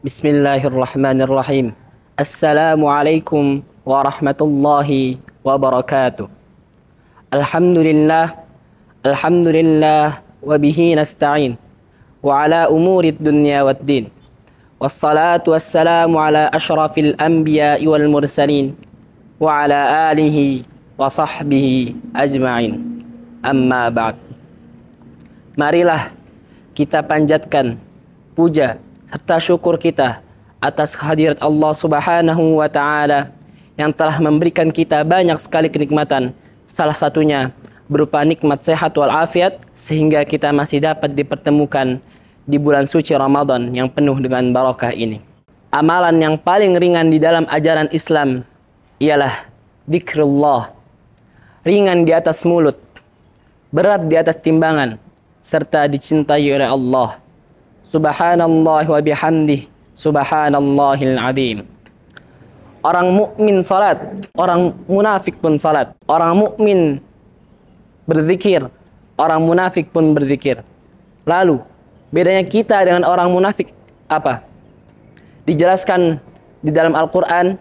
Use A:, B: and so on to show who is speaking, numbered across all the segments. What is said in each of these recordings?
A: بسم الله الرحمن الرحيم السلام عليكم ورحمة الله وبركاته الحمد لله الحمد لله وبه نستعين وعلى أمور الدنيا والدين والصلاة والسلام على أشرف الأنبياء والمرسلين وعلى آله وصحبه أجمعين أما بعد Marilah kita panjatkan puja serta syukur kita atas kehadirat Allah Subhanahu wa taala yang telah memberikan kita banyak sekali kenikmatan. Salah satunya berupa nikmat sehat wal afiat sehingga kita masih dapat dipertemukan di bulan suci Ramadan yang penuh dengan barokah ini. Amalan yang paling ringan di dalam ajaran Islam ialah zikrullah. Ringan di atas mulut, berat di atas timbangan, serta dicintai oleh Allah Subhanallah wa bihamdih Subhanallahil azim Orang mukmin salat, orang munafik pun salat. Orang mukmin berzikir, orang munafik pun berzikir. Lalu, bedanya kita dengan orang munafik apa? Dijelaskan di dalam Al-Qur'an,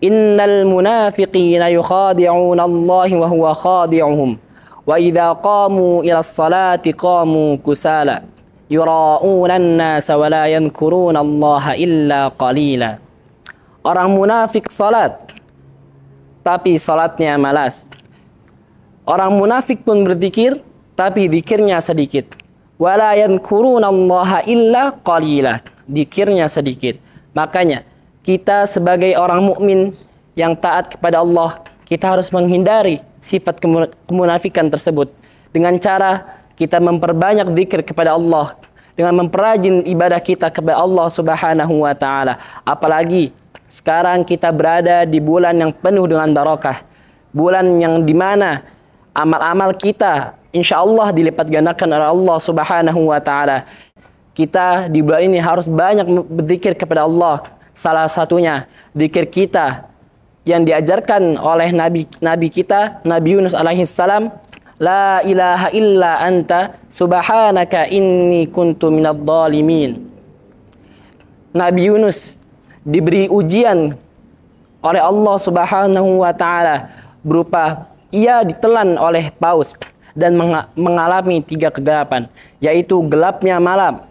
A: "Innal munafiqina yukhadi'una Allah wa huwa khadi'uhum, wa idza qamu ila salati qamu kusala." an nasa wa la yankuruna Allah illa qalila. Orang munafik salat tapi salatnya malas. Orang munafik pun berzikir tapi zikirnya sedikit. Wa la yankuruna Allah illa qalila. Zikirnya sedikit. Makanya kita sebagai orang mukmin yang taat kepada Allah, kita harus menghindari sifat kemunafikan tersebut dengan cara kita memperbanyak zikir kepada Allah dengan memperajin ibadah kita kepada Allah Subhanahu wa taala. Apalagi sekarang kita berada di bulan yang penuh dengan barokah. Bulan yang dimana amal-amal kita insya Allah dilipat gandakan oleh Allah Subhanahu wa taala. Kita di bulan ini harus banyak berzikir kepada Allah. Salah satunya zikir kita yang diajarkan oleh nabi nabi kita Nabi Yunus Alaihissalam La ilaha illa anta subhanaka inni kuntu minad dhalimin. Nabi Yunus diberi ujian oleh Allah Subhanahu wa taala berupa ia ditelan oleh paus dan mengalami tiga kegelapan yaitu gelapnya malam,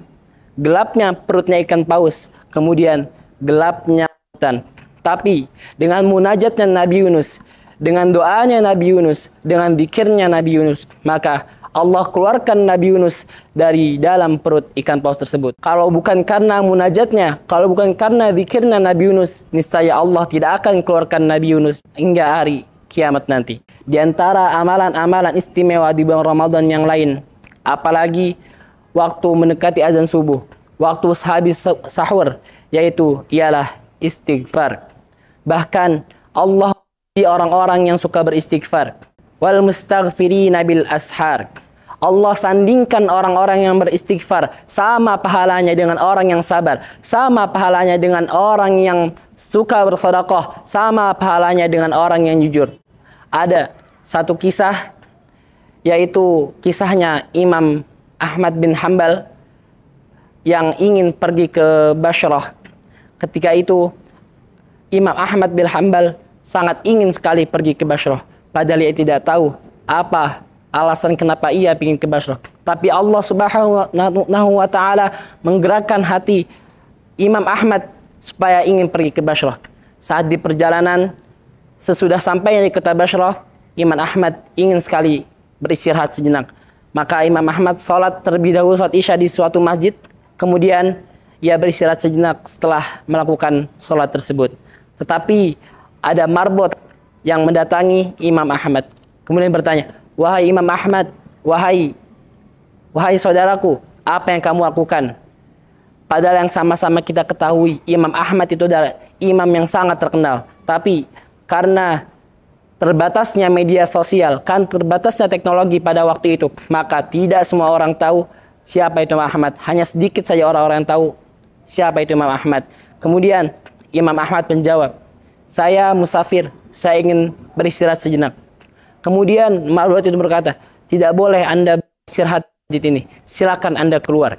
A: gelapnya perutnya ikan paus, kemudian gelapnya hutan. Tapi dengan munajatnya Nabi Yunus, dengan doanya Nabi Yunus, dengan pikirnya Nabi Yunus, maka Allah keluarkan Nabi Yunus dari dalam perut ikan paus tersebut. Kalau bukan karena munajatnya, kalau bukan karena dikirnya Nabi Yunus, niscaya Allah tidak akan keluarkan Nabi Yunus hingga hari kiamat nanti. Di antara amalan-amalan istimewa di bulan Ramadan yang lain, apalagi waktu mendekati azan subuh, waktu habis sahur, yaitu ialah istighfar. Bahkan Allah orang-orang yang suka beristighfar. Wal mustaghfiri bil ashar. Allah sandingkan orang-orang yang beristighfar sama pahalanya dengan orang yang sabar, sama pahalanya dengan orang yang suka bersodakoh, sama pahalanya dengan orang yang jujur. Ada satu kisah yaitu kisahnya Imam Ahmad bin Hambal yang ingin pergi ke Bashrah. Ketika itu Imam Ahmad bin Hambal sangat ingin sekali pergi ke Basroh. Padahal ia tidak tahu apa alasan kenapa ia ingin ke Basroh. Tapi Allah subhanahu wa ta'ala menggerakkan hati Imam Ahmad supaya ingin pergi ke Basroh. Saat di perjalanan, sesudah sampai di kota Basroh, Imam Ahmad ingin sekali beristirahat sejenak. Maka Imam Ahmad sholat terlebih dahulu sholat isya di suatu masjid. Kemudian ia beristirahat sejenak setelah melakukan sholat tersebut. Tetapi ada marbot yang mendatangi Imam Ahmad. Kemudian bertanya, "Wahai Imam Ahmad, wahai wahai saudaraku, apa yang kamu lakukan?" Padahal yang sama-sama kita ketahui Imam Ahmad itu adalah imam yang sangat terkenal. Tapi karena terbatasnya media sosial, kan terbatasnya teknologi pada waktu itu, maka tidak semua orang tahu siapa itu Imam Ahmad. Hanya sedikit saja orang-orang yang tahu siapa itu Imam Ahmad. Kemudian Imam Ahmad menjawab, saya musafir, saya ingin beristirahat sejenak. Kemudian Marbot itu berkata, tidak boleh Anda istirahat di masjid ini. Silakan Anda keluar.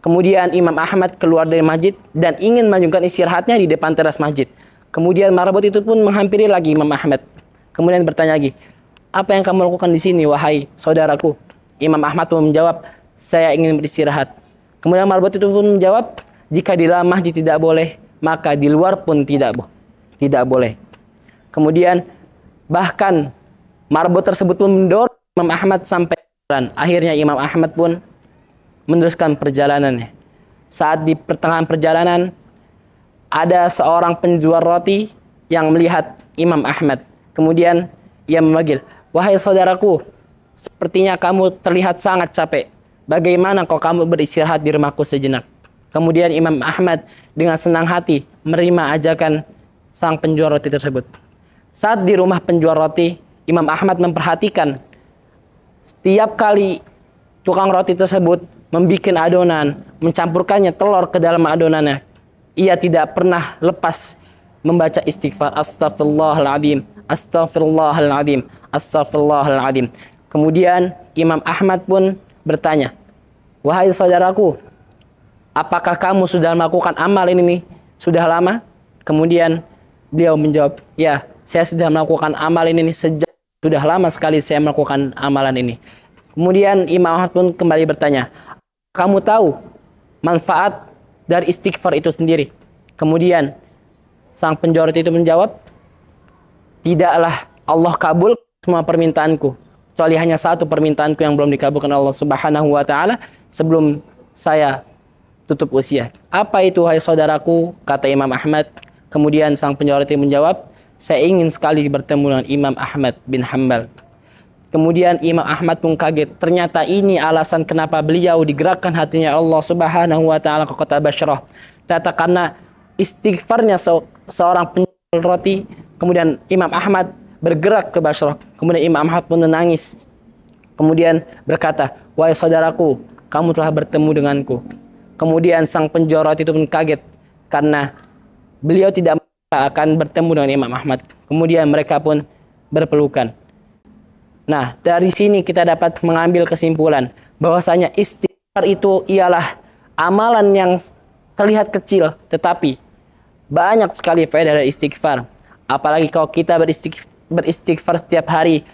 A: Kemudian Imam Ahmad keluar dari masjid dan ingin melanjutkan istirahatnya di depan teras masjid. Kemudian Marbot itu pun menghampiri lagi Imam Ahmad. Kemudian bertanya lagi, apa yang kamu lakukan di sini, wahai saudaraku? Imam Ahmad pun menjawab, saya ingin beristirahat. Kemudian Marbot itu pun menjawab, jika di dalam masjid tidak boleh, maka di luar pun tidak boleh. Tidak boleh. Kemudian bahkan marbot tersebut pun mendorong Imam Ahmad sampai Akhirnya Imam Ahmad pun meneruskan perjalanannya. Saat di pertengahan perjalanan ada seorang penjual roti yang melihat Imam Ahmad. Kemudian ia memanggil, "Wahai saudaraku, sepertinya kamu terlihat sangat capek. Bagaimana kalau kamu beristirahat di rumahku sejenak?" Kemudian Imam Ahmad dengan senang hati menerima ajakan sang penjual roti tersebut. Saat di rumah penjual roti, Imam Ahmad memperhatikan setiap kali tukang roti tersebut membuat adonan, mencampurkannya telur ke dalam adonannya. Ia tidak pernah lepas membaca istighfar astagfirullahaladzim, astagfirullahaladzim, astagfirullahaladzim. Kemudian Imam Ahmad pun bertanya, Wahai saudaraku, apakah kamu sudah melakukan amal ini? Sudah lama? Kemudian Beliau menjawab, ya saya sudah melakukan amal ini sejak sudah lama sekali saya melakukan amalan ini. Kemudian Imam Ahmad pun kembali bertanya, kamu tahu manfaat dari istighfar itu sendiri? Kemudian sang penjorot itu menjawab, tidaklah Allah kabul semua permintaanku kecuali hanya satu permintaanku yang belum dikabulkan Allah Subhanahu wa taala sebelum saya tutup usia. Apa itu hai saudaraku? Kata Imam Ahmad, Kemudian sang penjual itu menjawab, saya ingin sekali bertemu dengan Imam Ahmad bin Hambal. Kemudian Imam Ahmad pun kaget. Ternyata ini alasan kenapa beliau digerakkan hatinya Allah Subhanahu wa taala ke kota Basrah. Ternyata karena istighfarnya se seorang penjual roti, kemudian Imam Ahmad bergerak ke Basrah. Kemudian Imam Ahmad pun menangis. Kemudian berkata, "Wahai saudaraku, kamu telah bertemu denganku." Kemudian sang penjual roti itu pun kaget karena Beliau tidak akan bertemu dengan Imam Ahmad. Kemudian mereka pun berpelukan. Nah, dari sini kita dapat mengambil kesimpulan bahwasanya istighfar itu ialah amalan yang terlihat kecil tetapi banyak sekali faedah dari istighfar. Apalagi kalau kita beristighfar, setiap hari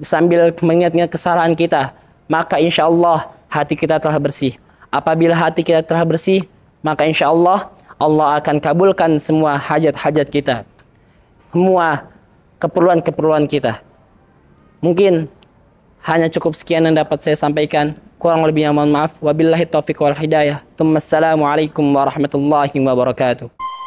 A: sambil mengingat-ingat kesalahan kita, maka insya Allah hati kita telah bersih. Apabila hati kita telah bersih, maka insya Allah Allah akan kabulkan semua hajat-hajat kita. Semua keperluan-keperluan kita. Mungkin hanya cukup sekian yang dapat saya sampaikan. Kurang lebihnya mohon maaf. Wabillahi taufiq wal hidayah. Assalamualaikum warahmatullahi wabarakatuh.